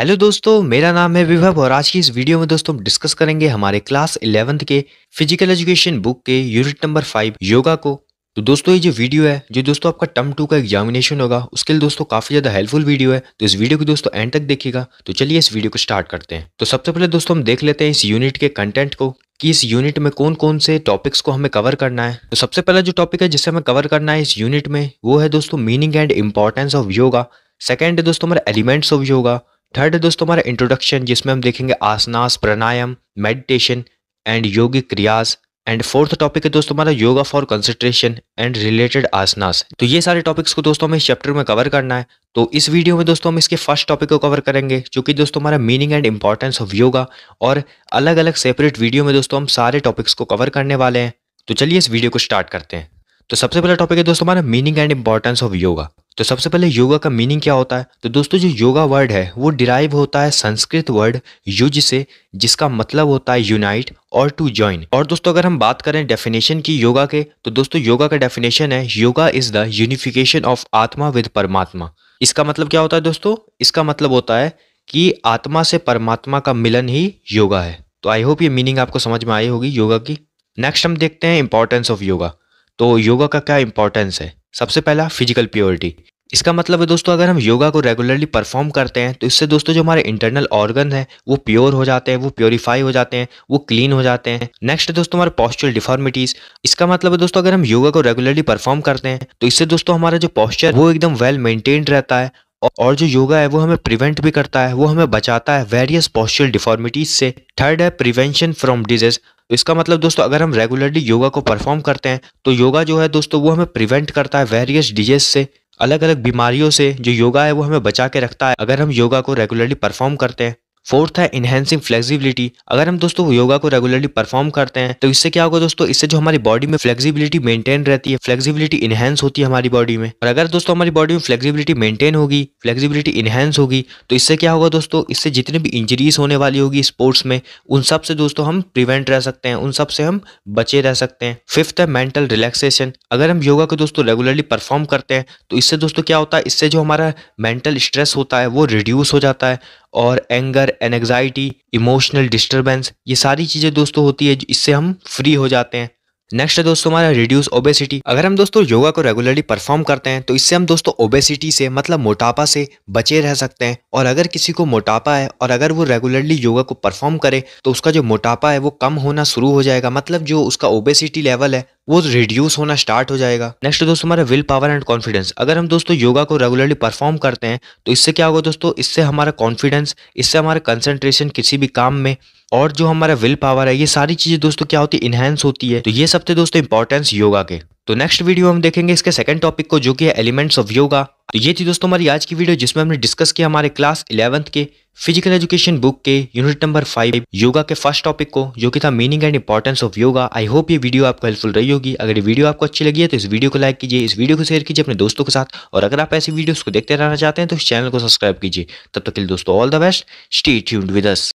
hello दोस्तों मेरा नाम है विभव और आज की इस वीडियो में दोस्तों हम डिस्कस करेंगे हमारे क्लास इलेवंथ के फिजिकल एजुकेशन बुक के यूनिट नंबर फाइव योगा को तो दोस्तों ये जो वीडियो है जो दोस्तों आपका टर्म टू का एग्जामिनेशन होगा उसके लिए दोस्तों काफी ज्यादा हेल्पफुल वीडियो है तो इस वीडियो को दोस्तों एंड तक देखिएगा तो चलिए इस वीडियो को स्टार्ट करते हैं तो सबसे पहले दोस्तों हम देख लेते हैं इस यूनिट के कंटेंट को कि इस यूनिट में कौन कौन से टॉपिक्स को हमें कवर करना है तो सबसे पहला जो टॉपिक है जिसे हमें कवर करना है इस यूनिट में वो है दोस्तों meaning and importance of yoga second है दोस्तों हमारे एलिमेंट्स ऑफ योगा थर्ड है दोस्तों हमारा इंट्रोडक्शन जिसमें हम देखेंगे asanas pranayama meditation and yogic kriyas and fourth topic है दोस्तों हमारा yoga for concentration and related asanas तो ये सारे टॉपिक्स को दोस्तों हमें इस चैप्टर में कवर करना है तो इस वीडियो में दोस्तों हम इसके फर्स्ट टॉपिक को कवर करेंगे जो कि दोस्तों हमारा meaning and importance of yoga और अलग अलग सेपरेट वीडियो में दोस्तों हम सारे टॉपिक्स को कवर करने वाले हैं तो चलिए इस वीडियो को स्टार्ट करते हैं तो सबसे पहला टॉपिक है दोस्तों हमारा meaning and importance of yoga तो सबसे पहले योगा का मीनिंग क्या होता है तो दोस्तों जो योगा वर्ड है वो डिराइव होता है संस्कृत वर्ड युज से जिसका मतलब होता है यूनाइट और टू ज्वाइन और दोस्तों अगर हम बात करें डेफिनेशन की योगा के तो दोस्तों योगा का डेफिनेशन है yoga is the unification of atma with paramatma इसका मतलब क्या होता है दोस्तों इसका मतलब होता है कि आत्मा से परमात्मा का मिलन ही योगा है तो आई होप ये मीनिंग आपको समझ में आई होगी योगा की नेक्स्ट हम देखते हैं इंपॉर्टेंस ऑफ योगा तो योगा का क्या इंपॉर्टेंस है सबसे पहला फिजिकल प्योरिटी इसका मतलब है दोस्तों अगर हम योगा को रेगुलरली परफॉर्म करते हैं तो इससे दोस्तों जो हमारे इंटरनल ऑर्गन है वो प्योर हो जाते हैं वो प्योरीफाई हो जाते हैं वो क्लीन हो जाते हैं नेक्स्ट दोस्तों हमारे पॉस्चर डिफॉर्मिटीज इसका मतलब है दोस्तों अगर हम योगा को रेगुलरली परफॉर्म करते हैं तो इससे दोस्तों हमारा जो पॉस्चर वो एकदम वेल मेंटेन्ड रहता है और जो योगा है वो हमें प्रिवेंट भी करता है वो हमें बचाता है वेरियस पॉस्चर डिफॉर्मिटीज से थर्ड है प्रिवेंशन फ्रॉम डिजीज तो इसका मतलब दोस्तों अगर हम रेगुलरली योगा को परफॉर्म करते हैं तो योगा जो है दोस्तों वो हमें प्रिवेंट करता है वेरियस डिजीज से अलग अलग बीमारियों से जो योगा है वो हमें बचा के रखता है अगर हम योगा को रेगुलरली परफॉर्म करते हैं फोर्थ है इनहेंसिंग फ्लेक्सिबिलिटी अगर हम दोस्तों योगा को रेगुलरली परफॉर्म करते हैं तो इससे क्या होगा दोस्तों इससे जो हमारी बॉडी में फ्लेक्सिबिलिटी मेंटेन रहती है फ्लेक्सिबिलिटी इनहेंस होती है हमारी बॉडी में और अगर दोस्तों हमारी बॉडी में फ्लेक्सिबिलिटी मेंटेन होगी फ्लेक्सिबिलिटी इनहेंस होगी तो इससे क्या होगा दोस्तों इससे जितने भी इंजरीज होने वाली होगी स्पोर्ट्स में उन सब से दोस्तों हम प्रिवेंट रह सकते हैं उन सबसे हम बचे रह सकते हैं फिफ्थ है मेंटल रिलैक्सेशन अगर हम योगा को दोस्तों रेगुलरली परफॉर्म करते हैं तो इससे दोस्तों क्या होता है इससे जो हमारा मेंटल स्ट्रेस होता है वो रिड्यूस हो जाता है और एंगर एन इमोशनल डिस्टर्बेंस ये सारी चीज़ें दोस्तों होती है इससे हम फ्री हो जाते हैं नेक्स्ट है दोस्तों हमारा रिड्यूस ओबेसिटी अगर हम दोस्तों योगा को रेगुलरली परफॉर्म करते हैं तो इससे हम दोस्तों ओबेसिटी से मतलब मोटापा से बचे रह सकते हैं और अगर किसी को मोटापा है और अगर वो रेगुलरली योगा को परफॉर्म करे तो उसका जो मोटापा है वो कम होना शुरू हो जाएगा मतलब जो उसका ओबेसिटी लेवल है वो रिड्यूस होना स्टार्ट हो जाएगा नेक्स्ट दोस्तों हमारा विल पावर एंड कॉन्फिडेंस अगर हम दोस्तों योगा को रेगुलरली परफॉर्म करते हैं तो इससे क्या होगा दोस्तों इससे हमारा कॉन्फिडेंस इससे हमारा कंसंट्रेशन किसी भी काम में और जो हमारा विल पावर है ये सारी चीज़ें दोस्तों क्या होती है इन्हेंस होती है तो ये सब थे दोस्तों इंपॉर्टेंस योगा के तो नेक्स्ट वीडियो हम देखेंगे इसके सेकंड टॉपिक को जो कि है एलिमेंट्स ऑफ योगा तो ये थी दोस्तों हमारी आज की वीडियो जिसमें हमने डिस्कस किया हमारे क्लास इलेवंथ के फिजिकल एजुकेशन बुक के यूनिट नंबर फाइव योगा के फर्स्ट टॉपिक को जो कि था meaning and importance of yoga I hope ये वीडियो आपको हेल्पफुल रही होगी अगर ये वीडियो आपको अच्छी लगी है तो इस वीडियो को लाइक कीजिए इस वीडियो को शेयर कीजिए अपने दोस्तों के साथ और अगर आप ऐसी वीडियो को देखते रहना चाहते हैं तो इस चैनल को सब्सक्राइब कीजिए तब तक के लिए दोस्तों all the best stay tuned with us